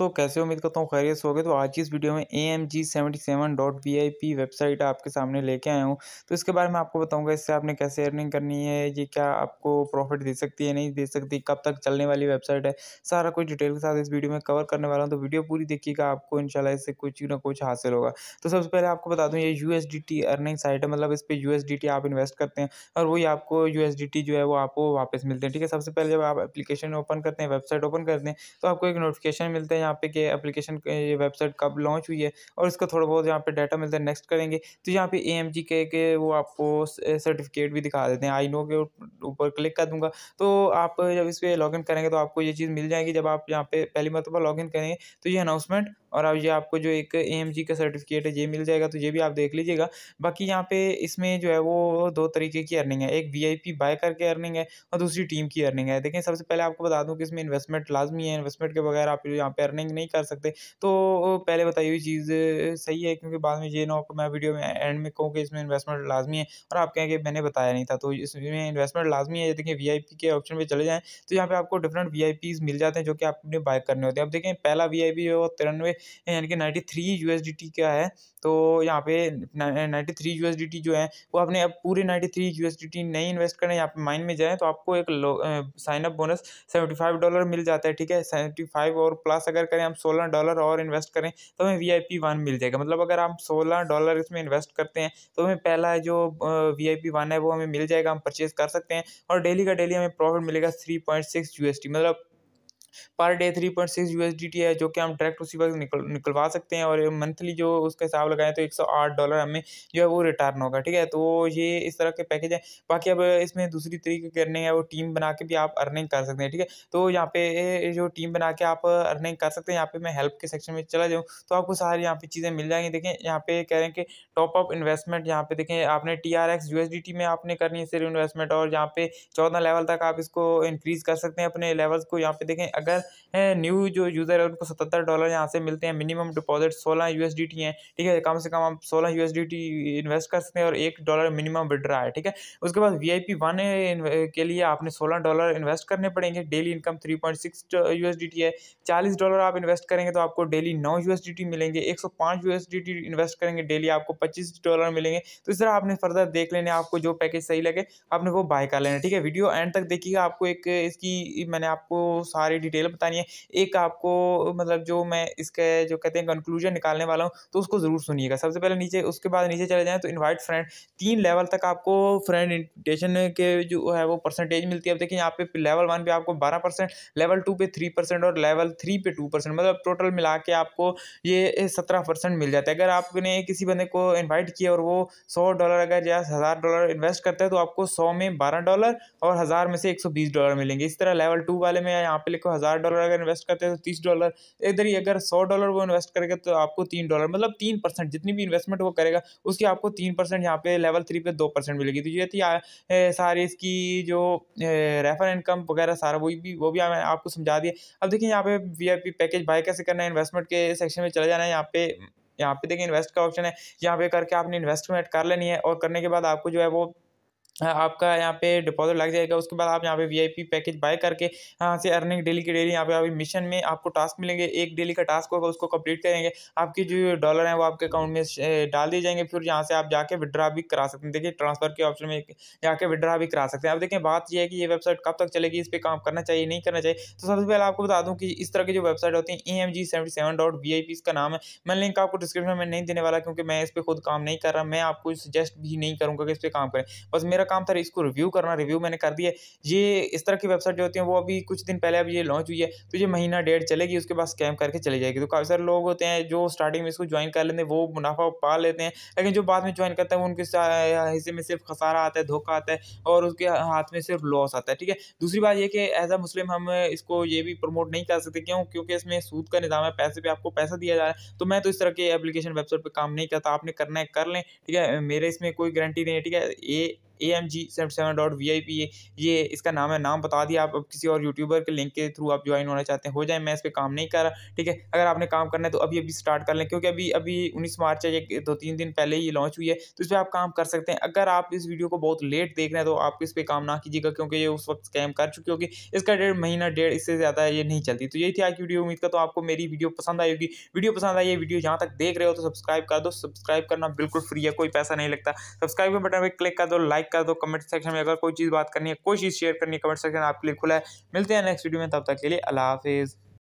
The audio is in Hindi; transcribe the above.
दोस्तों कैसे उम्मीद करता हूँ खैरियत हो गए तो आज की इस वीडियो में A M G seventy seven dot V I P website आपके सामने लेके आया हूँ तो इसके बारे में आपको बताऊँगा इससे आपने कैसे अर्निंग करनी है ये क्या आपको प्रॉफिट दे सकती है नहीं दे सकती कब तक चलने वाली वेबसाइट है सारा कुछ डिटेल के साथ इस वीडियो में कवर करने वाला हूँ तो वीडियो पूरी देखिएगा आपको इनशाला इससे कुछ ना कुछ हासिल होगा तो सबसे पहले आपको बता दूँ ये U S D T earning site है मतलब इस पर यू एस डी टी आप इन्वेस्ट करते हैं और वही आपको यू एस डी टी जो है वो आपको वापस मिलते हैं ठीक है सबसे पहले जब आप एप्लीकेशन ओपन करते हैं वेबसाइट ओपन करते हैं तो आपको एक नोटिफिकेशन मिलता है यहाँ पे कि एप्लीकेशन ये वेबसाइट कब लॉन्च हुई है और इसका थोड़ा बहुत यहाँ पे डाटा मिलता है नेक्स्ट करेंगे तो यहाँ पे ए एम जी के के वो आपको सर्टिफिकेट भी दिखा देते हैं आई नो के ऊपर क्लिक कर दूंगा तो आप जब इस पर लॉगिन करेंगे तो आपको ये चीज़ मिल जाएगी जब आप यहाँ पे पहली मरतबा लॉगिन करेंगे तो ये अनाउंसमेंट और अब ये आपको जो एक ए का सर्टिफिकेट है ये मिल जाएगा तो ये भी आप देख लीजिएगा बाकी यहाँ पे इसमें जो है वो दो तरीके की अर्निंग है एक वी बाय करके अर्निंग है और दूसरी टीम की अर्निंग है देखें सबसे पहले आपको बता दूँ कि इसमें इन्वेस्टमेंट लाजमी है इन्वेस्टमेंट के बगैर आप यहाँ पे अर्निंग नहीं कर सकते तो पहले बताई हुई चीज़ सही है क्योंकि बाद में ये ना हो मैं वीडियो में एंड में कहूँ कि इसमें इन्वेस्टमेंट लाजमी है और आप कहें कि मैंने बताया नहीं था तो इसमें इन्वेस्टमेंट लाजमी है देखिए वी के ऑप्शन पर चले जाएँ तो यहाँ पे आपको डिफरेंट वी मिल जाते हैं जो कि आपने बाय करने होते हैं अब देखें पहला वी आई है वो तिरानवे यानी कि नाइन्टी थ्री यू का है तो यहाँ पे नाइन्टी थ्री यू जो है वो आपने अब पूरे नाइन्टी थ्री यू नहीं इन्वेस्ट करें यहाँ पे माइन में जाएँ तो आपको एक sign up bonus seventy five dollar मिल जाता है ठीक है सेवेंटी फाइव और प्लस अगर करें हम सोलह डॉलर और इन्वेस्ट करें तो हमें वी आई पी वन मिल जाएगा मतलब अगर हम सोलह डॉलर इसमें इन्वेस्ट करते हैं तो हमें पहला जो वी आई पी वन है वो हमें मिल जाएगा हम परचेज कर सकते हैं और डेली का डेली हमें प्रॉफिट मिलेगा three point six U S T मतलब per day three point six U है जो कि हम डायरेक्ट उसी वक्त निकल निकलवा सकते हैं और मंथली जो उसका हिसाब लगाएं तो एक सौ आठ डॉलर हमें जो है वो रिटर्न होगा ठीक है तो ये इस तरह के पैकेज है बाकी अब इसमें दूसरी तरीके करने हैं वो टीम बना के भी आप अर्निंग कर सकते हैं ठीक है तो यहाँ पे जो टीम बना के आप अर्निंग कर सकते हैं यहाँ पे मैं हेल्प के सेक्शन में चला जाऊँ तो आपको सारी यहाँ पे चीज़ें मिल जाएंगी देखें यहाँ पे कह रहे हैं कि टॉप अप इन्वेस्टमेंट यहाँ पे देखें आपने टी आर एक्स में आपने करनी है सिर्फ इन्वेस्टमेंट और यहाँ पे चौदह लेवल तक आप इसको इंक्रीज़ कर सकते हैं अपने लेवल्स को यहाँ पे देखें अगर न्यू जो यूज़र है उनको सतहत्तर डॉलर यहाँ से मिलते हैं मिनिमम डिपॉजिट सोलह यू हैं है ठीक है कम से कम आप सोलह यू इन्वेस्ट कर सकते हैं और एक डॉलर मिनिमम विड्रा है ठीक है उसके बाद वी आई पी वन के लिए आपने सोलह डॉलर इन्वेस्ट करने पड़ेंगे daily income three point six U S D T है चालीस डॉलर आप इन्वेस्ट करेंगे तो आपको डेली नौ यू एस डी टी मिलेंगे एक सौ पाँच U S D T invest करेंगे डेली आपको पच्चीस डॉलर मिलेंगे तो इस तरह आपने फर्दर देख लेने आपको जो पैकेज सही लगे आपने वो बाय कर लेना ठीक है वीडियो एंड तक देखिएगा आपको एक इसकी मैंने आपको सारी डिटेल बतानी है एक आपको मतलब जो मैं इसके जो कहते हैं कंक्लूजन निकालने वाला हूँ तो उसको ज़रूर सुनिएगा सबसे पहले नीचे उसके बाद नीचे चले जाएँ तो इन्वाइट फ्रेंड तीन लेवल तक आपको फ्रेंड इन्विटेशन के जो है वो परसेंटेज मिलती है अब देखिए यहाँ पे लेवल वन पे आपको बारह परसेंट लेवल टू पे थ्री परसेंट और लेवल थ्री पे टू परसेंट मतलब टोटल मिला के आपको ये सत्रह परसेंट मिल जाता है अगर आपने किसी बंदे को इन्वाइट किया और वो सौ डॉलर अगर या हज़ार डॉलर इन्वेस्ट करते हैं तो आपको सौ में बारह डॉलर और हज़ार में से एक सौ बीस डॉलर मिलेंगे इस तरह लेवल टू वाले में यहाँ पे लिखो हज़ार डॉलर अगर इन्वेस्ट करते हैं तो तीस डॉलर इधर ही अगर सौ डॉलर वो इन्वेस्ट करेगा तो आपको तीन डॉलर मतलब तीन परसेंट जितनी भी इन्वेस्टमेंट वो करेगा उसकी आपको तीन परसेंट यहाँ पे लेवल थ्री पे दो परसेंट मिलेगी तो ये थी सारी इसकी जो रेफर इनकम वगैरह सारा वही भी वो भी मैंने आपको समझा दिया अब देखिए यहाँ पे वी पैकेज बाय कैसे करना है इन्वेस्टमेंट के सेक्शन में चले जाना है यहाँ पे यहाँ पे देखिए इन्वेस्ट का ऑप्शन है यहाँ पे करके आपने इन्वेस्टमेंट कर लेनी है और करने के बाद आपको जो है वो हाँ, आपका यहाँ पे डिपॉजिट लग जाएगा उसके बाद आप यहाँ पे वीआईपी पैकेज बाय करके यहाँ से अर्निंग डेली की डेली यहाँ पे अभी मिशन में आपको टास्क मिलेंगे एक डेली का टास्क होगा उसको कंप्लीट करेंगे आपके जो डॉलर हैं वो आपके अकाउंट में डाल दिए जाएंगे फिर यहाँ से आप जाके विड्रा भी करा सकते हैं देखिए ट्रांसफर के ऑप्शन में जाके विड्रा भी करा सकते हैं अब देखें बात यह है कि ये वेबसाइट कब तक चलेगी इस पर काम करना चाहिए नहीं करना चाहिए तो सबसे पहले आपको बता दूँ कि इस तरह की जो वेबसाइट होती है A M G seventy seven dot V I P इसका नाम है मैं लिंक आपको डिस्क्रिप्शन में नहीं देने वाला क्योंकि मैं इस पर खुद काम नहीं कर रहा मैं आपको सजेस्ट भी नहीं करूँगा कि इस पर काम करें बस मेरा काम था इसको रिव्यू करना रिव्यू मैंने कर दिया ये इस तरह की वेबसाइट जो होती है वो अभी कुछ दिन पहले अब ये लॉन्च हुई है तो ये महीना डेढ़ चलेगी उसके बाद स्कैम करके चली जाएगी तो काफ़ी सारे लोग होते हैं जो स्टार्टिंग में इसको ज्वाइन कर लेते हैं वो मुनाफा पा लेते हैं लेकिन जो बाद में ज्वाइन करते हैं उनके हिस्से में सिर्फ खसारा आता है धोखा आता है और उसके हाथ में सिर्फ लॉस आता है ठीक है दूसरी बात यह कि एज अ मुस्लिम हम इसको ये भी प्रमोट नहीं कर सकते क्यों क्योंकि इसमें सूद का निज़ाम है पैसे पर आपको पैसा दिया जा रहा है तो मैं तो इस तरह के एप्लीकेशन वेबसाइट पर काम नहीं करता आपने करना है कर लें ठीक है मेरे इसमें कोई गारंटी नहीं है ठीक है ये A M G seven seven dot V I P ये इसका नाम है नाम बता दिया आप अब किसी और यूट्यूबर के लिंक के थ्रू आप ज्वाइन होना चाहते हैं हो जाए मैं इस पर काम नहीं कर रहा ठीक है अगर आपने काम करना है तो अभी अभी स्टार्ट कर लें क्योंकि अभी अभी उन्नीस मार्च है ये दो तीन दिन पहले ही लॉन्च हुई है तो इस पर आप काम कर सकते हैं अगर आप इस वीडियो को बहुत लेट देख रहे हैं तो आप इस पर काम ना कीजिएगा क्योंकि ये उस वक्त स्कैम कर चुकी होगी इसका डेढ़ महीना डेढ़ इससे ज़्यादा ये नहीं चलती तो यही थी आज वीडियो उम्मीद का तो आपको मेरी वीडियो पसंद आई होगी वीडियो पसंद आई है वीडियो यहाँ तक देख रहे हो तो सब्सक्राइब कर दो सब्सक्राइब करना बिल्कुल फ्री है कोई पैसा नहीं लगता सब्सक्राइब के बटन पर क्लिक कर दो लाइक लाइक कर दो कमेंट सेक्शन में अगर कोई चीज़ बात करनी है कोई चीज़ शेयर करनी है कमेंट सेक्शन आपके लिए खुला है मिलते हैं नेक्स्ट वीडियो में तब तक के लिए अला हाफिज़